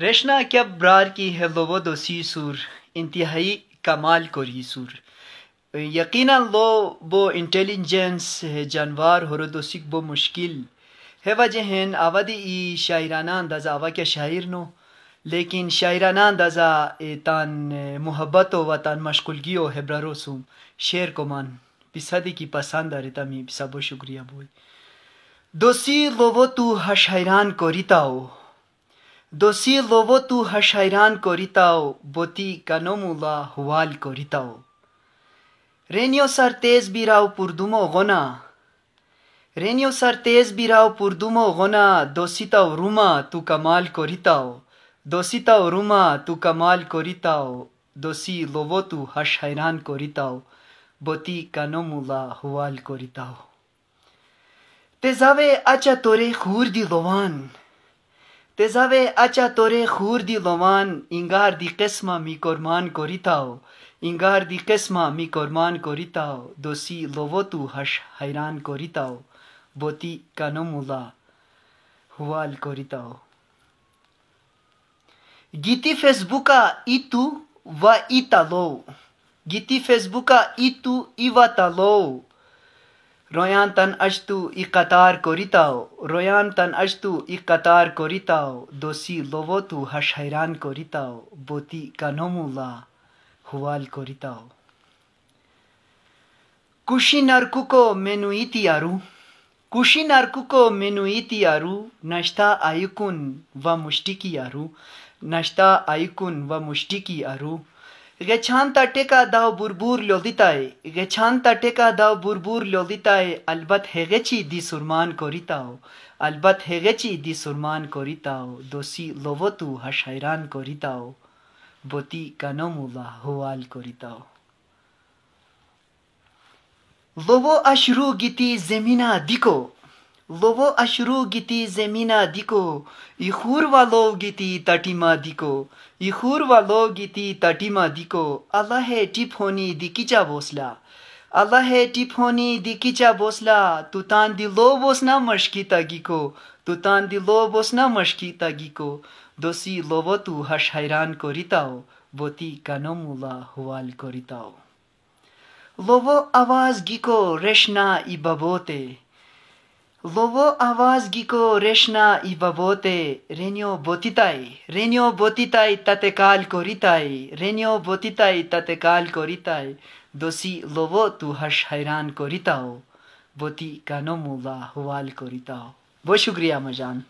रेशना क्या ब्रार की है लो वो दोसी सूर इंतहाई कमाल री सूर यकीन लो वो इंटेलिजेंस है जानवर हो रो सिख बो मुश्किल है वजह हैं आवादी ई शायराना अंदाज़ा आवा क्या शायर नो लेकिन शायराना अंदाज़ा तान मोहब्बत व तान मशगुलगी ओ है ब्रारोसूम शेर को मान पिसादी की पसंद आ रिता मी पिसाबो शुक्रिया बोई दोसी लो वो तू हशायरान को रिता हो दोसी लोवो तू हशरान को रिताओ बोती कनोमुला हुआल को रिताओ रेनियो सर तेज बिराओ पुरदुमो गोना रेनियो सर तेज बिराओ पुरदुमो गोना दोसीताओ रुमा तू कमाल को रिताओ दोसीताओ रुमा तू कमाल को रिताओ दोसी लोवो तू हश हैरान को रिताओ बोती कनोमुला हुआल को रिताओ जावे अचा तोरे खूर दी लोवान Tezave acha tore khurdi loman ingar di qesma mi korman koritao ingar di qesma mi korman koritao dosi lovotu hash hayran koritao boti kanomula hual koritao Giti Facebooka itu va italou Giti Facebooka itu ivatalou रोयान तन अश्तु ई कतार कोरिताओ रोयान तन अश्तु ई कतार कोरिताओ दोसी तु hush हैरान कोरिताओ बोती कानोमुला हुवाल कोरिताओ कुशिनार्कुको menu इतियारु कुशिनार्कुको menu इतियारु नश्ता आयुकुन व आरु नश्ता आयुकुन व मुष्टिकी आरु गछान तटे का दाव बुरबूर लोदिताए गछान तटे का दाव बुरबूर लोदिताए अलबत है गची दी सुरमान को रिताओ अलबत है गची दी सुरमान को रिताओ दोसी लोवो तू हश हैरान को रिताओ बोती कनोमुला हुआल को रिताओ लोवो अशरू गीती जमीना दिको लोवो अश्रु गीति जेमिना दिको इखुर वालो गीति तटिमा दिको इखुर वालो गीति तटिमा दिको अल्लाह टिफोनी दिकिचा बोसला अल्लाह टिफोनी दिकिचा बोसला तान दिलो बोसना मशकी तगिको तुतान दिलो बोसना मशकी को दोसी लोवो तु हश हैरान रिताओ बोती कानोमुला हुवाल रिताओ लोवो आवाज गिको रेशना इबाबोते Lovo avas giko reshna ibavote, renyo botitai, renyo botitai tatekal koritai, renyo botitai tatekal koritai, dosi lovo tu hash hairan koritao, boti kanomula huval koritao. Bo shukriya majan.